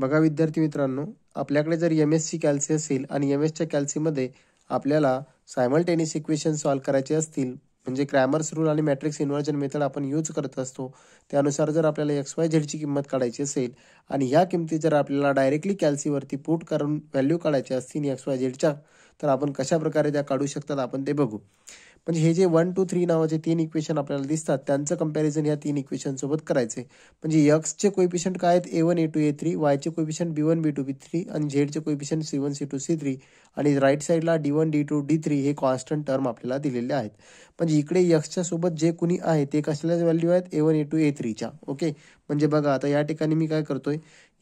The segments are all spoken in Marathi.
बघा विद्यार्थी मित्रांनो आपल्याकडे जर एम एसची कॅल्सी असेल आणि एम एसच्या कॅल्सीमध्ये आपल्याला सायमल्टेनियस इक्वेशन सॉल्व्ह करायचे असतील म्हणजे क्रॅमर्स रूल आणि मॅट्रिक्स इन्व्हर्जन मेथड आपण यूज करत असतो त्यानुसार जर आपल्याला एक्स वाय झेडची किंमत काढायची असेल आणि ह्या किमती जर आपल्याला डायरेक्टली कॅल्सीवरती पुट करून व्हॅल्यू काढायची असतील एक्स वाय झेडच्या तर आपण कशाप्रकारे त्या काढू शकतात आपण ते बघू म्हणजे हे जे वन टू थ्री नावाचे तीन इक्वेशन आपल्याला दिसतात त्यांचं कम्पॅरिझन या तीन सोबत करायचे म्हणजे यक्सचे कोइफिशंट काय आहेत A one A two A three वायचे coefficient B one B two B three आणि झेडचे coefficient C one C two C three आणि राईट साईडला D one D two D three हे कॉन्स्टंट टर्म आपल्याला दिलेले आहेत म्हणजे इकडे यक्सच्या सोबत जे कुणी आहे ते कशाला व्हॅल्यू आहेत ए वन ए टू ए थ्रीच्या ओके म्हणजे बघा आता या ठिकाणी मी काय करतोय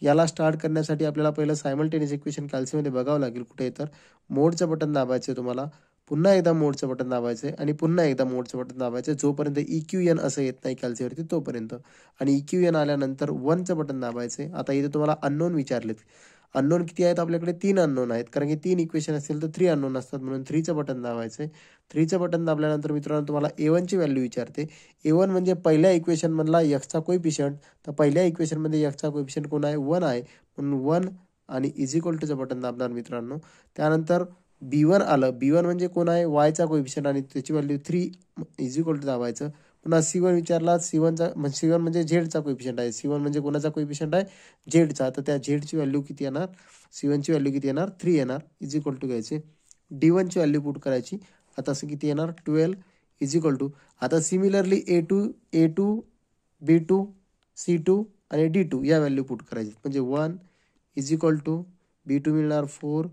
याला स्टार्ट करण्यासाठी आपल्याला पहिलं सायमल्टेनियस इक्वेशन कॅल्सीमध्ये बघावं लागेल कुठे तर मोडचं बटन दाबायचं तुम्हाला पुन्हा एकदा मोडचं बटन दाबायचं आहे आणि पुन्हा एकदा मोडचं बटन दाबायचं जोपर्यंत ई क्यू एन असं येत नाही कॅल्सीवरती तोपर्यंत आणि ई क्यू एन आल्यानंतर वनचं बटन दाबायचं आहे आता इथे तुम्हाला अननोन विचारलेत अननोन किती आहेत आपल्याकडे तीन अननोन आहेत कारण की तीन इक्वेशन असतील तर थ्री अननोन असतात म्हणून थ्रीचं बटन दाबायचं आहे थ्रीचं बटन दाबल्यानंतर मित्रांनो तुम्हाला ए वनची व्हॅल्यू विचारते ए वन म्हणजे पहिल्या इक्वेशनमधला यक्सचा पिशंट तर पहिल्या इक्वेशनमध्ये यक्सचा पिशंट कोण आहे वन आहे म्हणून वन आणि इज इक्वल टूचं बटन दाबणार मित्रांनो त्यानंतर बी वन आलं बी वन म्हणजे कोण आहे वायचा कोविशन आणि त्याची value three is equal to दाबायचं पुन्हा सी वन विचारला सी वनचा म्हणजे सी वन म्हणजे झेडचा कोइफिशियंट आहे सी वन म्हणजे कोणाचा कोइफिशियंट आहे झेडचा तर त्या झेडची व्हॅल्यू किती येणार सी वनची व्हॅल्यू किती येणार थ्री येणार इज इक्वल टू घ्यायचे डी वनची व्हॅल्यू पुट करायची आता असं किती येणार ट्वेल्व इज इक्वल टू आता similarly A two A two B two C two आणि डी टू या व्हॅल्यू पुट करायचे म्हणजे one is equal to B two मिळणार four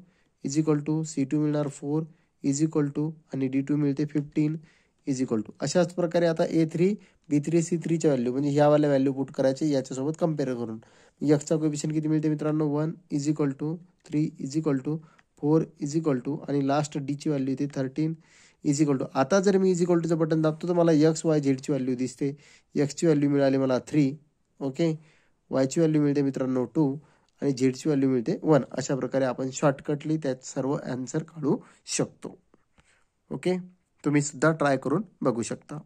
is equal to C two मिळणार फोर इज इक्वल टू आणि डी टू मिळते फिफ्टीन इज इक्वल टू अशाच प्रकारे आता A three B three C थ्रीच्या व्हॅल्यू म्हणजे ह्यावाल्या व्हॅल्यू पुट करायचे याच्यासोबत कम्पेअर करून यक्सचा कोपिशन किती मिळते मित्रांनो one is equal to three is equal to four is equal to आणि लास्ट डीची व्हॅल्यू येते थर्टीन इज इक्वल टू आता जर मी इज इक्वल टूचं बटन दाबतो तर मला यक्स वाय झेडची व्हॅल्यू दिसते यक्सची व्हॅल्यू मिळाली मला थ्री ओके वायची व्हॅल्यू मिळते मित्रांनो टू आणि झेडची व्हॅल्यू मिळते वन अशा प्रकारे आपण शॉर्टकटली त्यात सर्व ॲन्सर काढू शकतो ओके तुम्ही सुद्धा ट्राय करून बघू शकता